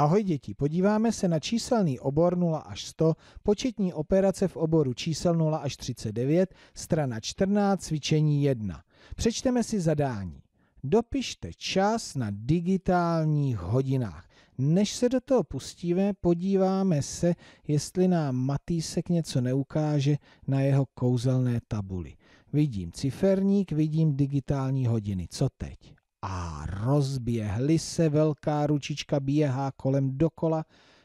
Ahoj děti, podíváme se na číselný obor 0 až 100, početní operace v oboru čísel 0 až 39, strana 14, cvičení 1. Přečteme si zadání. Dopište čas na digitálních hodinách. Než se do toho pustíme, podíváme se, jestli nám Matýsek něco neukáže na jeho kouzelné tabuli. Vidím ciferník, vidím digitální hodiny. Co teď? A rozběhly se, velká ručička běhá kolem dokola,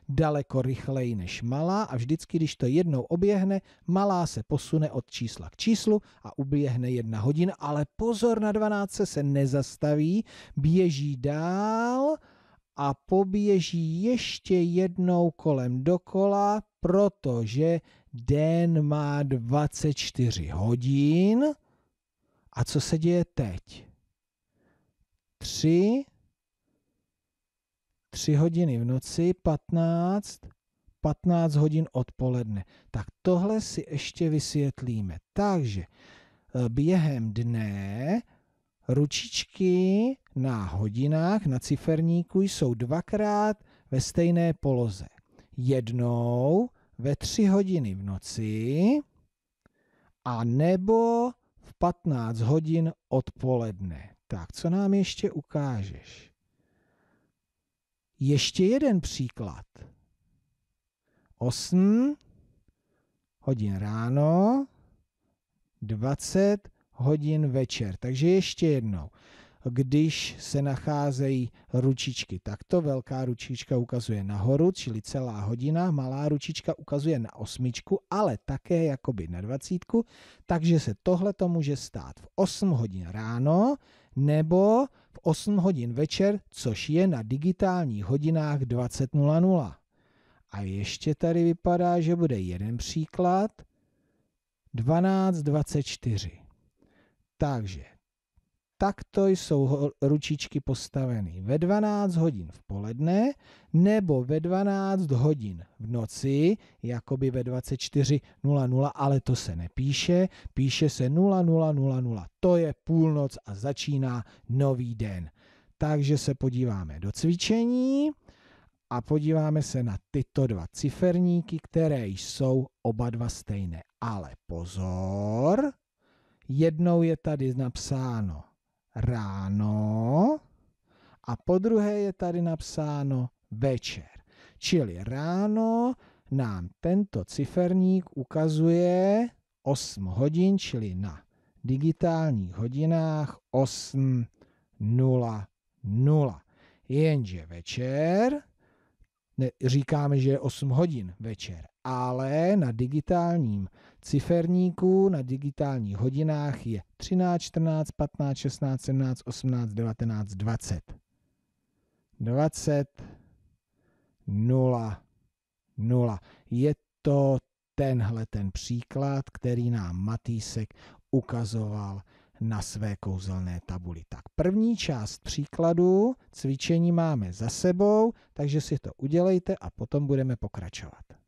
daleko rychleji než malá a vždycky, když to jednou oběhne, malá se posune od čísla k číslu a uběhne jedna hodina, ale pozor na 12 se nezastaví, běží dál a poběží ještě jednou kolem dokola, protože den má 24 hodin. A co se děje teď? 3, 3 hodiny v noci, 15, 15 hodin odpoledne. Tak tohle si ještě vysvětlíme. Takže eh, během dne ručičky na hodinách, na ciferníku jsou dvakrát ve stejné poloze. Jednou ve 3 hodiny v noci a nebo v 15 hodin odpoledne. Tak, co nám ještě ukážeš? Ještě jeden příklad. 8 hodin ráno, 20 hodin večer. Takže ještě jednou. Když se nacházejí ručičky takto, velká ručička ukazuje nahoru, čili celá hodina, malá ručička ukazuje na osmičku, ale také jakoby na dvacítku, takže se tohle to může stát v 8 hodin ráno, nebo v 8 hodin večer, což je na digitálních hodinách 20.00. A ještě tady vypadá, že bude jeden příklad. 12.24. Takže takto jsou ručičky postaveny ve 12 hodin v poledne nebo ve 12 hodin v noci, jakoby ve 24.00, ale to se nepíše, píše se 00.00, to je půlnoc a začíná nový den. Takže se podíváme do cvičení a podíváme se na tyto dva ciferníky, které jsou oba dva stejné. Ale pozor, jednou je tady napsáno ráno a po druhé je tady napsáno večer. Čili ráno nám tento ciferník ukazuje 8 hodin, čili na digitálních hodinách 8.00. Jenže večer ne, říkáme, že je 8 hodin večer, ale na digitálním ciferníku, na digitálních hodinách je 13, 14, 15, 16, 17, 18, 19, 20. 20, 0, 0. Je to tenhle ten příklad, který nám Matýsek ukazoval na své kouzelné tabuli. Tak první část příkladu cvičení máme za sebou, takže si to udělejte a potom budeme pokračovat.